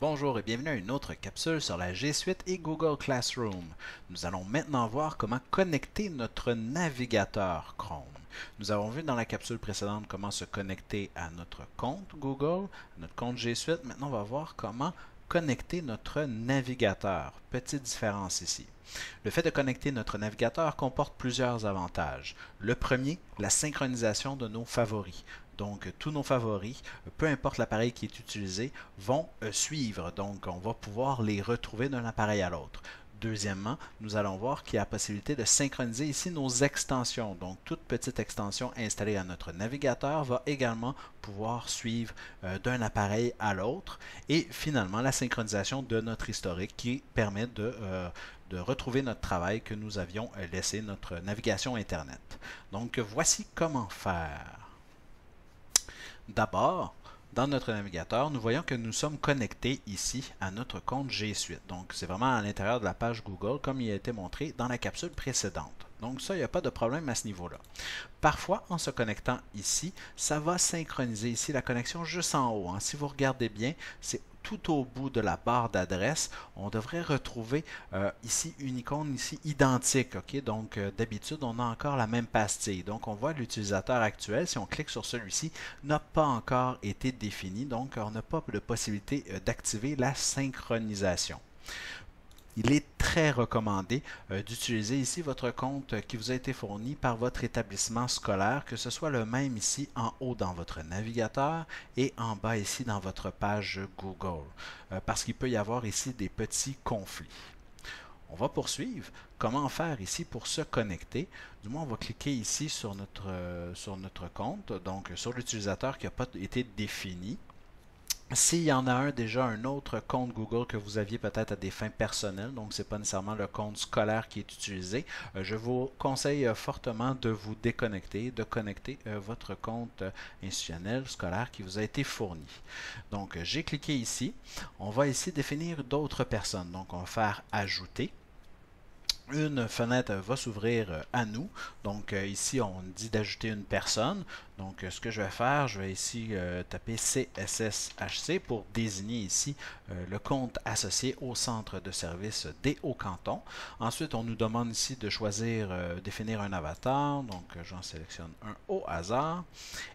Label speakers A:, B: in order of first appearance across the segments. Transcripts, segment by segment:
A: Bonjour et bienvenue à une autre capsule sur la G Suite et Google Classroom. Nous allons maintenant voir comment connecter notre navigateur Chrome. Nous avons vu dans la capsule précédente comment se connecter à notre compte Google, notre compte G Suite. Maintenant, on va voir comment connecter notre navigateur. Petite différence ici. Le fait de connecter notre navigateur comporte plusieurs avantages. Le premier, la synchronisation de nos favoris. Donc, tous nos favoris, peu importe l'appareil qui est utilisé, vont euh, suivre. Donc, on va pouvoir les retrouver d'un appareil à l'autre. Deuxièmement, nous allons voir qu'il y a la possibilité de synchroniser ici nos extensions. Donc, toute petite extension installée à notre navigateur va également pouvoir suivre euh, d'un appareil à l'autre. Et finalement, la synchronisation de notre historique qui permet de euh, retrouver notre travail que nous avions laissé, notre navigation Internet. Donc, voici comment faire. D'abord, dans notre navigateur, nous voyons que nous sommes connectés ici à notre compte G Suite. Donc, c'est vraiment à l'intérieur de la page Google, comme il a été montré dans la capsule précédente. Donc ça, il n'y a pas de problème à ce niveau-là. Parfois, en se connectant ici, ça va synchroniser ici la connexion juste en haut. Hein. Si vous regardez bien, c'est tout au bout de la barre d'adresse, on devrait retrouver euh, ici une icône ici identique. Donc euh, d'habitude, on a encore la même pastille. Donc on voit l'utilisateur actuel, si on clique sur celui-ci, n'a pas encore été défini. Donc on n'a pas de possibilité euh, d'activer la synchronisation il est très recommandé euh, d'utiliser ici votre compte qui vous a été fourni par votre établissement scolaire, que ce soit le même ici en haut dans votre navigateur et en bas ici dans votre page Google, euh, parce qu'il peut y avoir ici des petits conflits. On va poursuivre. Comment faire ici pour se connecter? Du moins, on va cliquer ici sur notre, euh, sur notre compte, donc sur l'utilisateur qui n'a pas été défini. S'il y en a un déjà, un autre compte Google que vous aviez peut-être à des fins personnelles, donc ce n'est pas nécessairement le compte scolaire qui est utilisé, euh, je vous conseille euh, fortement de vous déconnecter, de connecter euh, votre compte institutionnel scolaire qui vous a été fourni. Donc j'ai cliqué ici. On va ici définir d'autres personnes. Donc on va faire ajouter une fenêtre va s'ouvrir euh, à nous. Donc euh, ici, on dit d'ajouter une personne. Donc euh, ce que je vais faire, je vais ici taper CSSHC pour désigner ici le compte associé au centre de service des hauts cantons. Ensuite, on nous demande ici de choisir, définir un avatar. Donc j'en sélectionne un au hasard.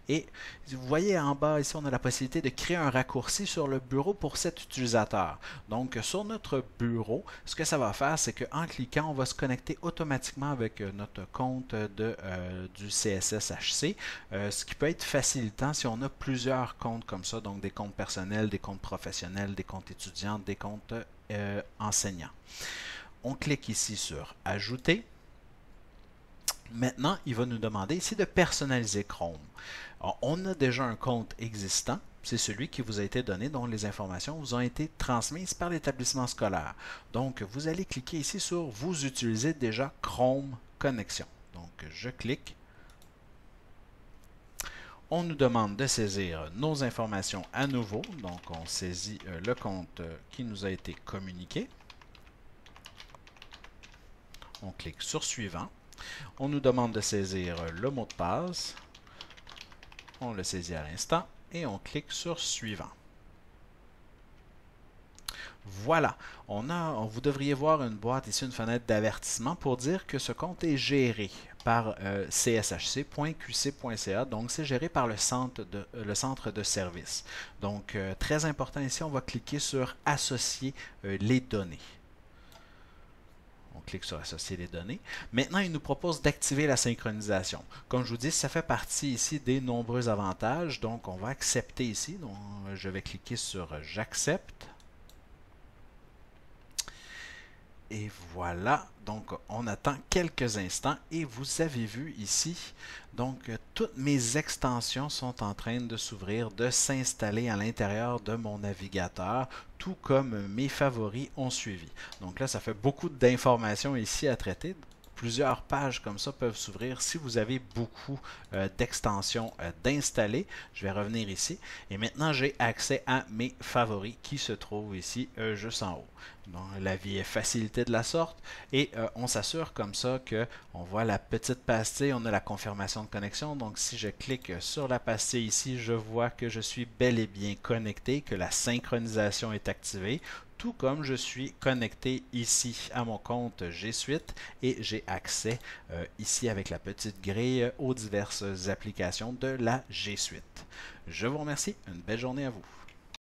A: Et vous voyez en bas ici, on a la possibilité de créer un raccourci sur le bureau pour cet utilisateur. Donc sur notre bureau, ce que ça va faire, c'est qu'en cliquant, on va se connecter automatiquement avec euh, notre compte de, euh, du CSSHC, euh, ce qui peut être facilitant si on a plusieurs comptes comme ça, donc des comptes personnels, des comptes professionnels, des comptes étudiants, des comptes enseignants. On clique ici sur Ajouter. Maintenant, il va nous demander ici de personnaliser Chrome. on a déjà un compte existant, c'est celui qui vous a été donné, dont les informations vous ont été transmises par l'établissement scolaire. Donc, vous allez cliquer ici sur « Vous utilisez déjà Chrome Connexion ». Donc, je clique. On nous demande de saisir nos informations à nouveau. Donc, on saisit euh, le compte euh, qui nous a été communiqué. On clique sur « Suivant ». On nous demande de saisir euh, le mot de passe. On le saisit à l'instant et on clique sur Suivant. Voilà, on a, vous devriez voir une boîte ici, une fenêtre d'avertissement pour dire que ce compte est géré par euh, cshc.qc.ca, donc c'est géré par le centre de, euh, le centre de service. Donc euh, très important ici, on va cliquer sur Associer les données. On clique sur associer les données. Maintenant, il nous propose d'activer la synchronisation. Comme je vous dis, ça fait partie ici des nombreux avantages. Donc, on va accepter ici. Donc, je vais cliquer sur j'accepte. Et voilà, donc on attend quelques instants et vous avez vu ici, donc toutes mes extensions sont en train de s'ouvrir, de s'installer à l'intérieur de mon navigateur, tout comme mes favoris ont suivi. Donc là, ça fait beaucoup d'informations ici à traiter plusieurs pages comme ça peuvent s'ouvrir si vous avez beaucoup euh, d'extensions euh, d'installer. Je vais revenir ici. Et maintenant, j'ai accès à mes favoris qui se trouvent ici euh, juste en haut. Donc, la vie est facilitée de la sorte et on s'assure comme ça que on voit la petite pastille, on a la confirmation de connexion. Donc, si je clique sur la pastille ici, je vois que je suis bel et bien connecté, que la synchronisation est activée tout comme je suis connecté ici à mon compte G Suite et j'ai accès euh, ici avec la petite grille euh, aux diverses applications de la G Suite. Je vous remercie, une belle journée à vous.